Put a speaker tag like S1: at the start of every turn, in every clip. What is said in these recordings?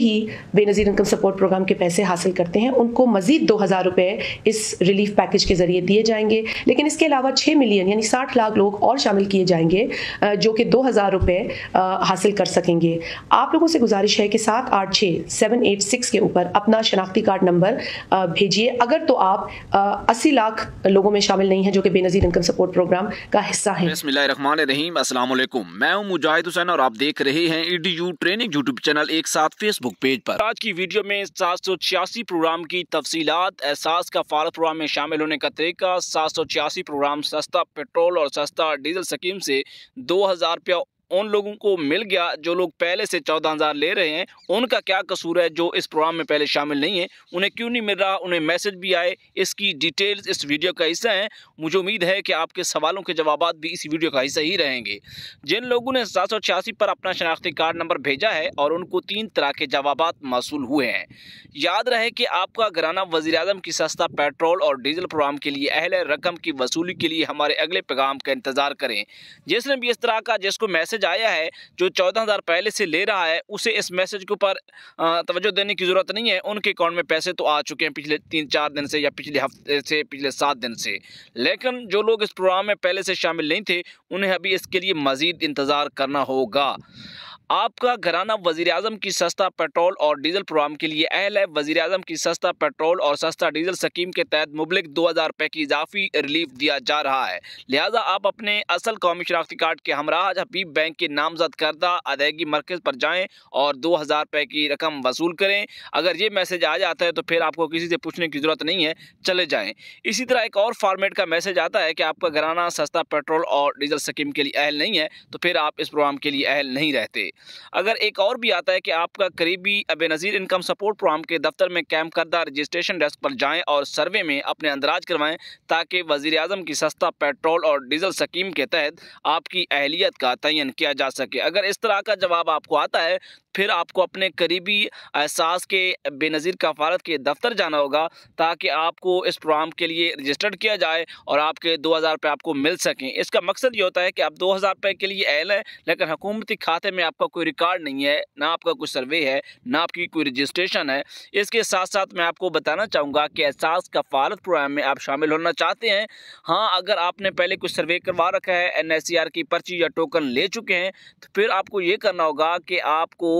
S1: ही Benazir income support programme के पैसे हासिल करते हैं उनको मजीद दो हज़ार रुपए इस रिलीफ पैकेज के जरिए दिए जाएंगे लेकिन इसके अलावा छह मिलियन यानी साठ लाख लोग और शामिल किए जाएंगे जो कि दो हज़ार रुपए हासिल कर सकेंगे आप लोगों से गुजारिश है कि सात आठ छः सेवन एट सिक्स के ऊपर अपना शनाख्ती कार्ड नंबर भेजिए अगर तो आप अस्सी लाख लोगों में शामिल नहीं है जो कि बेनजीर इनकम सपोर्ट प्रोग्राम का हिस्सा है मैं हूँ मुजाहिद हुसैन और आप देख रहे हैं ट्रेनिंग e यूट्यूब चैनल एक साथ फेसबुक फेसबुक पेज पर आज की वीडियो में सात सौ छियासी प्रोग्राम की तफसीलात एहसास का फारत प्रोग्राम में शामिल होने का तरीका सात सौ छियासी प्रोग्राम सस्ता पेट्रोल और सस्ता डीजल स्कीम से दो हज़ार रुपया उन लोगों को मिल गया जो लोग पहले से चौदह हज़ार ले रहे हैं उनका क्या कसूर है जो इस प्रोग्राम में पहले शामिल नहीं है उन्हें क्यों नहीं मिल रहा उन्हें मैसेज भी आए इसकी डिटेल्स इस वीडियो का हिस्सा है मुझे उम्मीद है कि आपके सवालों के जवाब भी इस वीडियो का हिस्सा ही रहेंगे जिन लोगों ने सात पर अपना शनाख्ती कार्ड नंबर भेजा है और उनको तीन तरह के जवाब मौसू हुए हैं याद रहे कि आपका घराना वजी की सस्ता पेट्रोल और डीजल प्रोग्राम के लिए अहल रकम की वसूली के लिए हमारे अगले पैगाम का इंतज़ार करें जिसने भी इस तरह का जिसको मैसेज मैसेज आया है जो चौदह हज़ार पहले से ले रहा है उसे इस मैसेज के ऊपर तोज्जो देने की ज़रूरत नहीं है उनके अकाउंट में पैसे तो आ चुके हैं पिछले तीन चार दिन से या पिछले हफ्ते से पिछले सात दिन से लेकिन जो लोग इस प्रोग्राम में पहले से शामिल नहीं थे उन्हें अभी इसके लिए मज़ीद इंतज़ार करना होगा आपका घराना वजी अजम की सस्ता पेट्रोल और डीजल प्रोग्राम के लिए अहल है वजी अजम की सस्ता पेट्रोल और सस्ता डीजल स्कीम के तहत मुबलिक दो हज़ार रुपये की इजाफी रिलीफ दिया जा रहा है लिहाजा आप अपने असल कौमी शनाख्ती कार्ड के हमराज हबीब बैंक के नामजद करदा अदायगी मरकज़ पर जाएँ और दो हज़ार रुपये की रकम वसूल करें अगर ये मैसेज आ जाता है तो फिर आपको किसी से पूछने की ज़रूरत नहीं है चले जाएँ इसी तरह एक और फार्मेट का मैसेज आता है कि आपका घराना सस्ता पेट्रोल और डीजल स्कीम के लिए अहल नहीं है तो फिर आप इस प्रोग्राम के लिए अहल नहीं रहते अगर एक और भी आता है कि आपका करीबी अब नज़ीर इनकम सपोर्ट प्रोग्राम के दफ्तर में कैम करदा रजिस्ट्रेशन डेस्क पर जाएँ और सर्वे में अपने अंदराज करवाएँ ताकि वज़ी अजम की सस्ता पेट्रोल और डीजल स्कीम के तहत आपकी अहलियत का तयन किया जा सके अगर इस तरह का जवाब आपको आता है फिर आपको अपने करीबी एहसास के बेनज़ीर कफालत के दफ्तर जाना होगा ताकि आपको इस प्रोग्राम के लिए रजिस्टर्ड किया जाए और आपके दो हज़ार रुपये आपको मिल सकें इसका मकसद ये होता है कि आप दो हज़ार रुपये के लिए अहल हैं लेकिन हकूमती खाते में आपका कोई रिकॉर्ड नहीं है ना आपका कोई सर्वे है ना आपकी कोई रजिस्ट्रेशन है इसके साथ साथ मैं आपको बताना चाहूँगा कि एहसास कफालत प्रोग्राम में आप शामिल होना चाहते हैं हाँ अगर आपने पहले कुछ सर्वे करवा रखा है एन की पर्ची या टोकन ले चुके हैं तो फिर आपको ये करना होगा कि आपको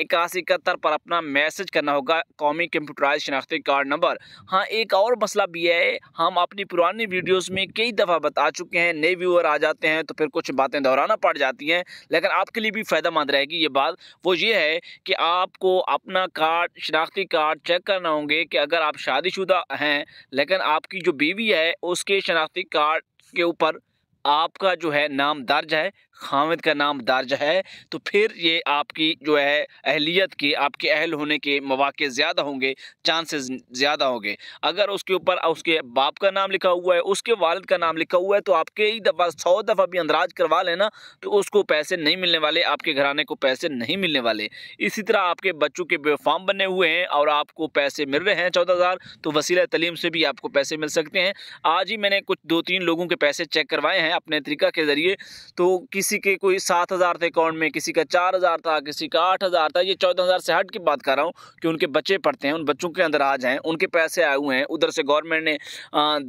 S1: इक्यासी इकहत्तर पर अपना मैसेज करना होगा कौमी कंप्यूटराइज शनाख्ती कार्ड नंबर हाँ एक और मसला भी है हम अपनी पुरानी वीडियोस में कई दफ़ा बता चुके हैं नए व्यूअर आ जाते हैं तो फिर कुछ बातें दोहराना पड़ जाती हैं लेकिन आपके लिए भी फ़ायदेमंद रहेगी ये बात वो ये है कि आपको अपना कार्ड शनाख्ती कार्ड चेक करना होंगे कि अगर आप शादीशुदा हैं लेकिन आपकी जो बीवी है उसके शनाख्ती कार्ड के ऊपर आपका जो है नाम दर्ज है खामिद का नाम दर्ज है तो फिर ये आपकी जो है अहलियत के आपके अहल होने के मौाक़े ज़्यादा होंगे चांसेस ज़्यादा होंगे अगर उसके ऊपर उसके बाप का नाम लिखा हुआ है उसके वालद का नाम लिखा हुआ है तो आप कई दफ़ा सौ दफ़ा भी अंदराज करवा लेना तो उसको पैसे नहीं मिलने वाले आपके घराने को पैसे नहीं मिलने वाले इसी तरह आपके बच्चों के बेफाम बने हुए हैं और आपको पैसे मिल रहे हैं चौदह हज़ार तो वसीला तलीम से भी आपको पैसे मिल सकते हैं आज ही मैंने कुछ दो तीन लोगों के पैसे चेक करवाए हैं अपने तरीका के ज़रिए तो किसी के कोई सात हज़ार थे अकाउंट में किसी का चार हज़ार था किसी का आठ हज़ार था ये चौदह हज़ार से हट की बात कर रहा हूँ कि उनके बच्चे पढ़ते हैं उन बच्चों के अंदर आ जाएँ उनके पैसे आए हुए हैं उधर से गवर्नमेंट ने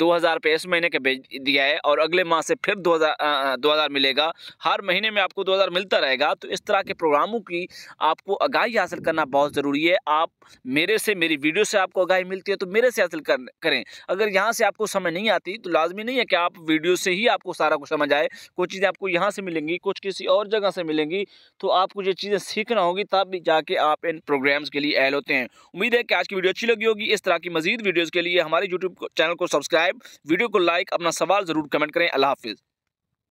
S1: दो हज़ार रुपये इस महीने के भेज दिया है और अगले माह से फिर दो हज़ार दो हज़ार मिलेगा हर महीने में आपको दो हज़ार मिलता रहेगा तो इस तरह के प्रोग्रामों की आपको आगाही हासिल करना बहुत ज़रूरी है आप मेरे से मेरी वीडियो से आपको आगाही मिलती है तो मेरे से हासिल करें अगर यहाँ से आपको समझ नहीं आती तो लाजमी नहीं है कि आप वीडियो से ही आपको सारा आपको समझ आए कुछ चीज़ें आपको यहाँ से मिलेंगी कुछ किसी और जगह से मिलेंगी तो आपको ये चीज़ें सीखना होगी तब भी जाके आप इन प्रोग्राम्स के लिए अहल होते हैं उम्मीद है कि आज की वीडियो अच्छी लगी होगी इस तरह की मजीद वीडियोज़ के लिए हमारे यूट्यूब चैनल को सब्सक्राइब वीडियो को लाइक अपना सवाल ज़रूर कमेंट करें अल्लाह हाफिज़